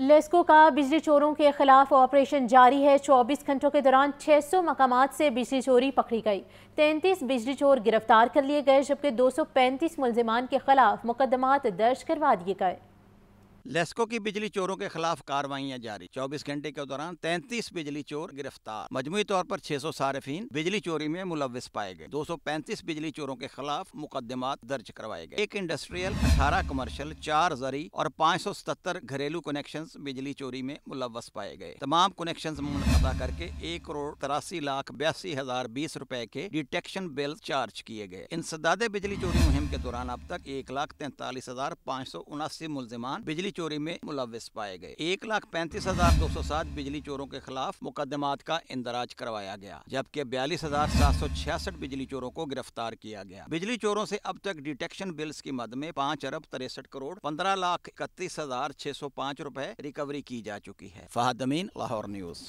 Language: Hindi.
लेस्को का बिजली चोरों के खिलाफ ऑपरेशन जारी है चौबीस घंटों के दौरान सौ मकाम से बिजली चोरी पकड़ी गई तैंतीस बिजली चोर गिरफ्तार कर लिए गए जबकि दो सौ पैंतीस मुलजमान के खिलाफ मुकदमात दर्ज करवा दिए गए लेस्को की बिजली चोरों के खिलाफ कार्रवाइयां जारी 24 घंटे के दौरान 33 बिजली चोर गिरफ्तार मजमू तौर पर 600 सार्फिन बिजली चोरी में मुलविस पाए गए 235 बिजली चोरों के खिलाफ मुकदमा दर्ज करवाए गए एक इंडस्ट्रियल अठारह कमर्शियल चार जरी और पाँच घरेलू कनेक्शन बिजली चोरी में मुलवस पाए गए तमाम कनेक्शन मुनता करके एक करोड़ तिरासी लाख बयासी हजार बीस रूपए के डिटेक्शन बिल चार्ज किए गए इन सदादे बिजली चोरी मुहिम के दौरान अब तक एक लाख तैंतालीस हजार पाँच सौ उनासी मुलजमान बिजली चोरी में मुलविस पाए गए एक लाख पैंतीस हजार दो सौ सात बिजली चोरों के खिलाफ मुकदमात का इंदराज करवाया गया जबकि बयालीस हजार सात सौ छियासठ बिजली चोरों को गिरफ्तार किया गया बिजली चोरों से अब तक डिटेक्शन बिल्स की मद में पाँच अरब तिरसठ करोड़ पंद्रह लाख इकतीस हजार छह सौ पाँच रूपए रिकवरी की जा चुकी है फहदमीन लाहौर न्यूज